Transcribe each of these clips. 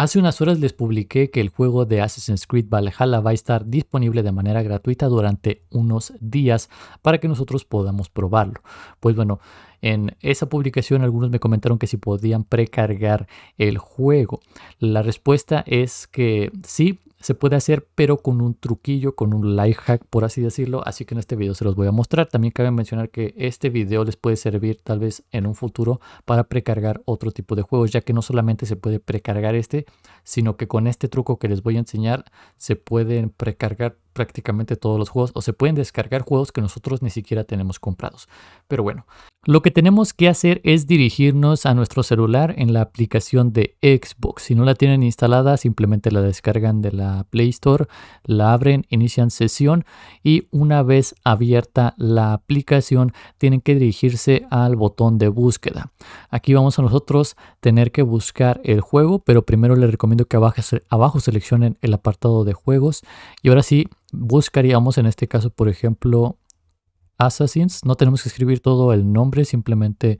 Hace unas horas les publiqué que el juego de Assassin's Creed Valhalla va a estar disponible de manera gratuita durante unos días para que nosotros podamos probarlo. Pues bueno, en esa publicación algunos me comentaron que si podían precargar el juego. La respuesta es que sí, se puede hacer, pero con un truquillo, con un life hack, por así decirlo. Así que en este video se los voy a mostrar. También cabe mencionar que este video les puede servir tal vez en un futuro para precargar otro tipo de juegos, ya que no solamente se puede precargar este, sino que con este truco que les voy a enseñar se pueden precargar prácticamente todos los juegos o se pueden descargar juegos que nosotros ni siquiera tenemos comprados. Pero bueno, lo que tenemos que hacer es dirigirnos a nuestro celular en la aplicación de Xbox. Si no la tienen instalada, simplemente la descargan de la Play Store, la abren, inician sesión y una vez abierta la aplicación tienen que dirigirse al botón de búsqueda. Aquí vamos a nosotros tener que buscar el juego, pero primero les recomiendo que abajo, abajo seleccionen el apartado de juegos y ahora sí buscaríamos en este caso, por ejemplo, assassins. No tenemos que escribir todo el nombre, simplemente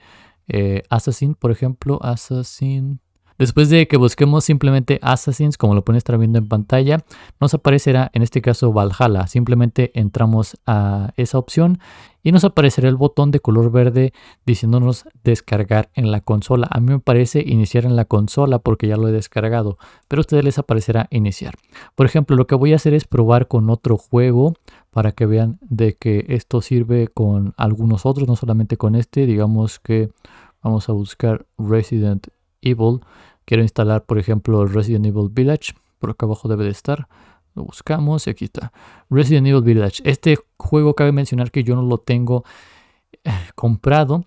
eh, assassin, por ejemplo, assassin Después de que busquemos simplemente Assassins, como lo pueden estar viendo en pantalla, nos aparecerá en este caso Valhalla. Simplemente entramos a esa opción y nos aparecerá el botón de color verde diciéndonos descargar en la consola. A mí me parece iniciar en la consola porque ya lo he descargado, pero a ustedes les aparecerá iniciar. Por ejemplo, lo que voy a hacer es probar con otro juego para que vean de que esto sirve con algunos otros, no solamente con este. Digamos que vamos a buscar Resident Evil. Quiero instalar, por ejemplo, Resident Evil Village. Por acá abajo debe de estar. Lo buscamos y aquí está. Resident Evil Village. Este juego cabe mencionar que yo no lo tengo eh, comprado.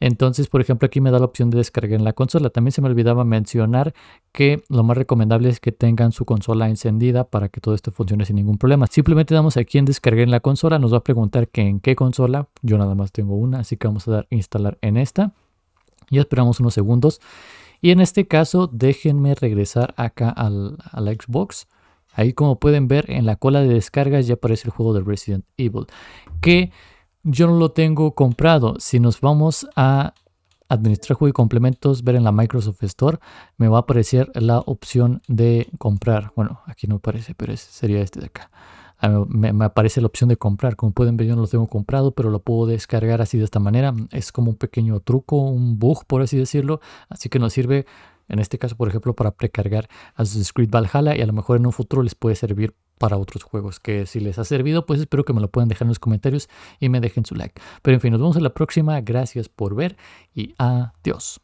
Entonces, por ejemplo, aquí me da la opción de descargar en la consola. También se me olvidaba mencionar que lo más recomendable es que tengan su consola encendida para que todo esto funcione sin ningún problema. Simplemente damos aquí en descargar en la consola. Nos va a preguntar que en qué consola. Yo nada más tengo una, así que vamos a dar instalar en esta. Y esperamos unos segundos. Y en este caso, déjenme regresar acá al, a la Xbox. Ahí como pueden ver, en la cola de descargas ya aparece el juego de Resident Evil. Que yo no lo tengo comprado. Si nos vamos a administrar juego y complementos, ver en la Microsoft Store, me va a aparecer la opción de comprar. Bueno, aquí no aparece, pero sería este de acá me, aparece la opción de comprar. Como pueden ver, yo no lo tengo comprado, pero lo puedo descargar así de esta manera. Es como un pequeño truco, un bug, por así decirlo. Así que nos sirve, en este caso, por ejemplo, para precargar Assassin's Creed Valhalla y a lo mejor en un futuro les puede servir para otros juegos que si les ha servido pues espero que me lo puedan dejar en los comentarios y me dejen su like pero en fin nos vemos en la próxima gracias por ver y adiós